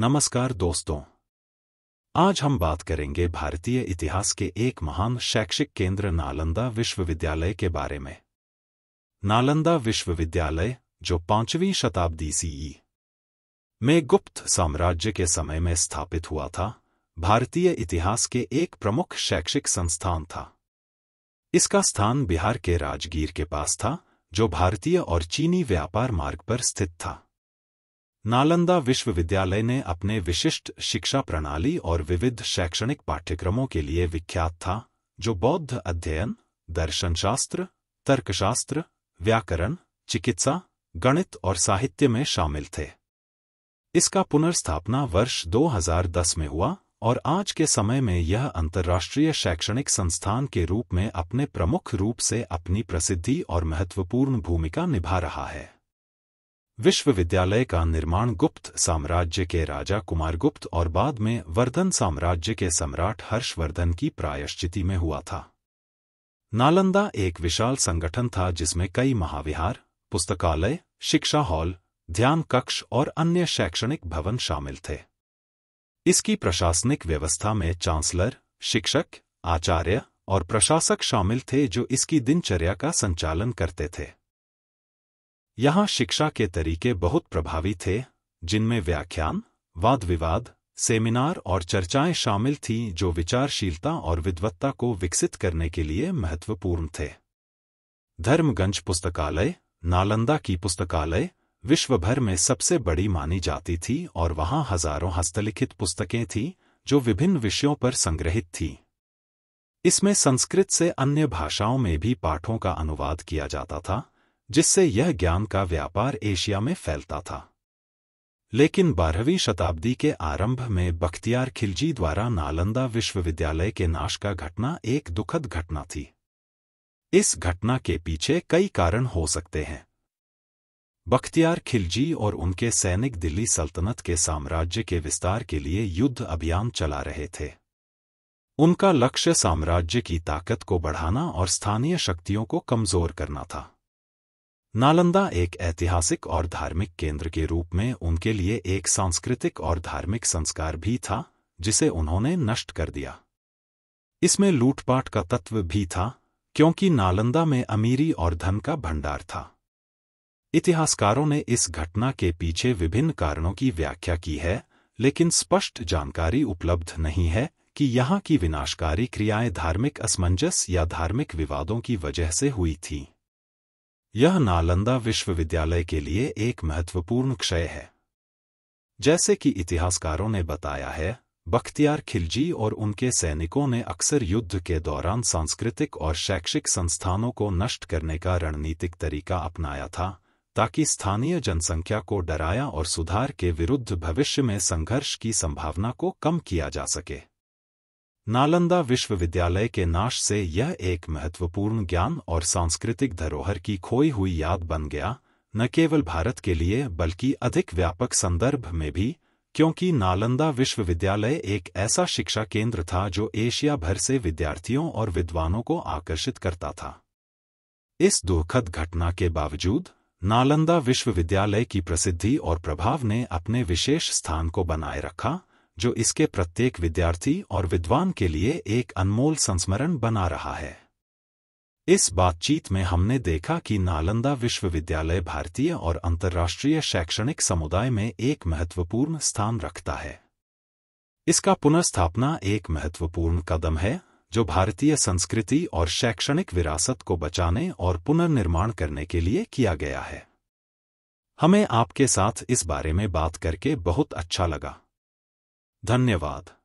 नमस्कार दोस्तों आज हम बात करेंगे भारतीय इतिहास के एक महान शैक्षिक केंद्र नालंदा विश्वविद्यालय के बारे में नालंदा विश्वविद्यालय जो पांचवीं शताब्दी सीई e में गुप्त साम्राज्य के समय में स्थापित हुआ था भारतीय इतिहास के एक प्रमुख शैक्षिक संस्थान था इसका स्थान बिहार के राजगीर के पास था जो भारतीय और चीनी व्यापार मार्ग पर स्थित था नालंदा विश्वविद्यालय ने अपने विशिष्ट शिक्षा प्रणाली और विविध शैक्षणिक पाठ्यक्रमों के लिए विख्यात था जो बौद्ध अध्ययन दर्शनशास्त्र तर्कशास्त्र व्याकरण चिकित्सा गणित और साहित्य में शामिल थे इसका पुनर्स्थापना वर्ष 2010 में हुआ और आज के समय में यह अंतर्राष्ट्रीय शैक्षणिक संस्थान के रूप में अपने प्रमुख रूप से अपनी प्रसिद्धि और महत्वपूर्ण भूमिका निभा रहा है विश्वविद्यालय का निर्माण गुप्त साम्राज्य के राजा कुमारगुप्त और बाद में वर्धन साम्राज्य के सम्राट हर्षवर्धन की प्रायश्चिति में हुआ था नालंदा एक विशाल संगठन था जिसमें कई महाविहार पुस्तकालय शिक्षा हॉल ध्यान कक्ष और अन्य शैक्षणिक भवन शामिल थे इसकी प्रशासनिक व्यवस्था में चांसलर शिक्षक आचार्य और प्रशासक शामिल थे जो इसकी दिनचर्या का संचालन करते थे यहाँ शिक्षा के तरीके बहुत प्रभावी थे जिनमें व्याख्यान वाद विवाद सेमिनार और चर्चाएं शामिल थीं जो विचारशीलता और विद्वत्ता को विकसित करने के लिए महत्वपूर्ण थे धर्मगंज पुस्तकालय नालंदा की पुस्तकालय विश्व भर में सबसे बड़ी मानी जाती थी और वहां हजारों हस्तलिखित पुस्तकें थीं जो विभिन्न विषयों पर संग्रहित थीं इसमें संस्कृत से अन्य भाषाओं में भी पाठों का अनुवाद किया जाता था जिससे यह ज्ञान का व्यापार एशिया में फैलता था लेकिन बारहवीं शताब्दी के आरंभ में बख्तियार खिलजी द्वारा नालंदा विश्वविद्यालय के नाश का घटना एक दुखद घटना थी इस घटना के पीछे कई कारण हो सकते हैं बख्तियार खिलजी और उनके सैनिक दिल्ली सल्तनत के साम्राज्य के विस्तार के लिए युद्ध अभियान चला रहे थे उनका लक्ष्य साम्राज्य की ताकत को बढ़ाना और स्थानीय शक्तियों को कमजोर करना था नालंदा एक ऐतिहासिक और धार्मिक केंद्र के रूप में उनके लिए एक सांस्कृतिक और धार्मिक संस्कार भी था जिसे उन्होंने नष्ट कर दिया इसमें लूटपाट का तत्व भी था क्योंकि नालंदा में अमीरी और धन का भंडार था इतिहासकारों ने इस घटना के पीछे विभिन्न कारणों की व्याख्या की है लेकिन स्पष्ट जानकारी उपलब्ध नहीं है कि यहाँ की विनाशकारी क्रियाएं धार्मिक असमंजस या धार्मिक विवादों की वजह से हुई थीं। यह नालंदा विश्वविद्यालय के लिए एक महत्वपूर्ण क्षय है जैसे कि इतिहासकारों ने बताया है बख्तियार खिलजी और उनके सैनिकों ने अक्सर युद्ध के दौरान सांस्कृतिक और शैक्षिक संस्थानों को नष्ट करने का रणनीतिक तरीका अपनाया था ताकि स्थानीय जनसंख्या को डराया और सुधार के विरुद्ध भविष्य में संघर्ष की संभावना को कम किया जा सके नालंदा विश्वविद्यालय के नाश से यह एक महत्वपूर्ण ज्ञान और सांस्कृतिक धरोहर की खोई हुई याद बन गया न केवल भारत के लिए बल्कि अधिक व्यापक संदर्भ में भी क्योंकि नालंदा विश्वविद्यालय एक ऐसा शिक्षा केंद्र था जो एशिया भर से विद्यार्थियों और विद्वानों को आकर्षित करता था इस दुखद घटना के बावजूद नालंदा विश्वविद्यालय की प्रसिद्धि और प्रभाव ने अपने विशेष स्थान को बनाए रखा जो इसके प्रत्येक विद्यार्थी और विद्वान के लिए एक अनमोल संस्मरण बना रहा है इस बातचीत में हमने देखा कि नालंदा विश्वविद्यालय भारतीय और अंतर्राष्ट्रीय शैक्षणिक समुदाय में एक महत्वपूर्ण स्थान रखता है इसका पुनर्स्थापना एक महत्वपूर्ण कदम है जो भारतीय संस्कृति और शैक्षणिक विरासत को बचाने और पुनर्निर्माण करने के लिए किया गया है हमें आपके साथ इस बारे में बात करके बहुत अच्छा लगा धन्यवाद